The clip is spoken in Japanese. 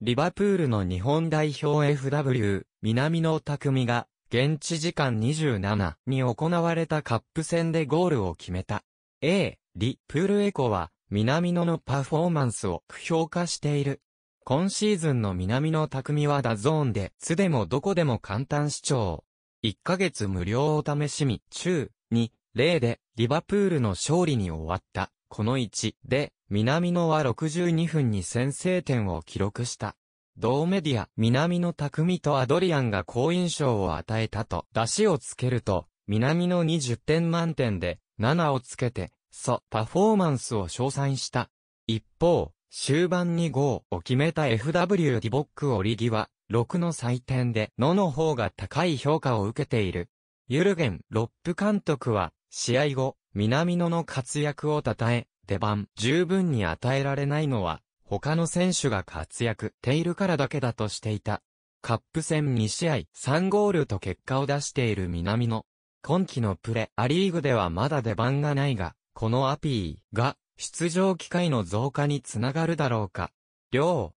リバプールの日本代表 FW、南野匠が、現地時間27に行われたカップ戦でゴールを決めた。A、リプールエコは、南野のパフォーマンスを評価している。今シーズンの南野匠はダゾーンで、すでもどこでも簡単視聴。1ヶ月無料お試しみ、中、2、0で、リバプールの勝利に終わった。この1で、南野は62分に先制点を記録した。同メディア、南野匠とアドリアンが好印象を与えたと、出しをつけると、南野20点満点で、7をつけて、そ、パフォーマンスを称賛した。一方、終盤に5を決めた FW ディボックオリギは、6の採点で、野の方が高い評価を受けている。ユルゲン・ロップ監督は、試合後、南野の活躍を称え、出番十分に与えられないのは、他の選手が活躍ているからだけだとしていた。カップ戦2試合3ゴールと結果を出している南野。今季のプレアリーグではまだ出番がないが、このアピーが出場機会の増加につながるだろうか。両